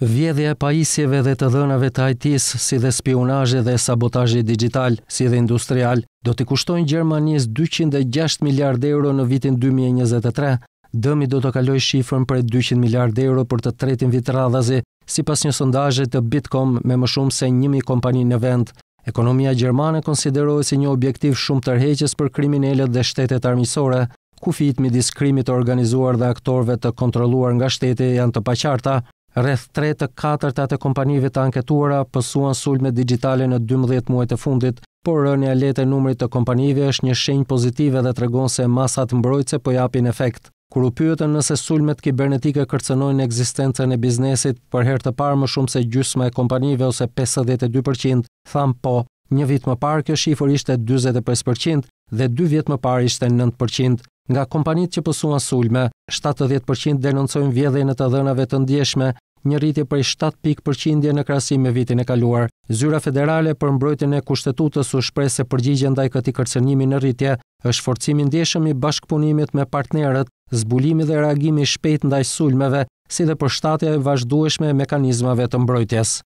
Vjedhja e pajisjeve dhe të dhënave të it s si dhe spionaje dhe sabotaje digital si dhe industrial do t'i kushtojnë Gjermanis 206 miljard euro në vitin 2023, dëmi do të kaloj shifrën për 200 miljard euro për të tretin vitë radhazi si pas një sondaje të Bitkom me më shumë se njëmi kompani në vend. Ekonomia Gjermane konsiderojë si një objektiv shumë tërheqës për kriminelet dhe shtetet armisore, ku fitmi diskrimit të organizuar dhe aktorve të kontroluar nga shtete janë të paqarta, rreth 3 të 4 të atë kompanive të anketuara pësuan sulme digjitale në 12 muajt e fundit, por rënja lehtë e numrit të kompanive është një shenjë pozitive dhe tregon se masat mbrojtëse po japin efekt. Kur u pyetën nëse sulmet kibernetike kërcënojnë ekzistencën e biznesit, për herë të parë më shumë se gjysma e kompanive ose 52% thamë po. Një vit më parë kjo shifër ishte 45% dhe 2 vjet më parë ishte 9% nga kompanitë që pësuan sulme, 70% denoncojnë vjedhjen e të dhënave të ndjeshme, një rritje për 7 pikë në krasim me vitin e kaluar. Zyra federale për mbrojtjen e kushtetutës u shpreh se përgjigjja ndaj këtij kërcënimi në rritje është forcimi ndeshëm i bashkëpunimit me partnerët, zbulimi dhe reagimi i shpejtë ndaj sulmeve, si dhe përshtatja e vazhdueshme e mekanizmave të mbrojtjes.